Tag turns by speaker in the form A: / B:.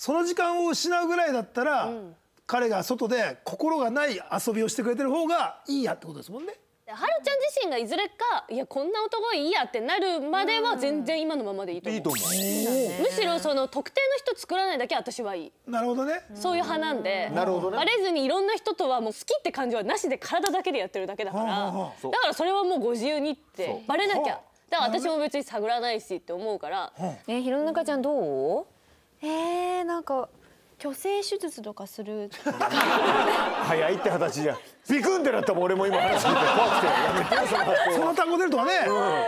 A: その時間を失うぐらいだったら、うん、彼が外で心がない遊びをしてくれてる方がいいやってことですもんね。
B: はるちゃん自身がいずれかいやこんな男いいやってなるまでは全然今のままでいいと思うう、むしろその特定の人作らないだけ私はいいなるほどねそういう派なんでなるほど、ね、バレずにいろんな人とはもう好きって感じはなしで体だけでやってるだけだからだからそれはもうご自由にってバレなきゃだから私も別に探らないしって思うから、え弘中ちゃんどうえー、なんか去勢手術とかする
A: 早いって話じゃビクンってなったもん俺も今話聞いて怖くてその単語出るとはね、うん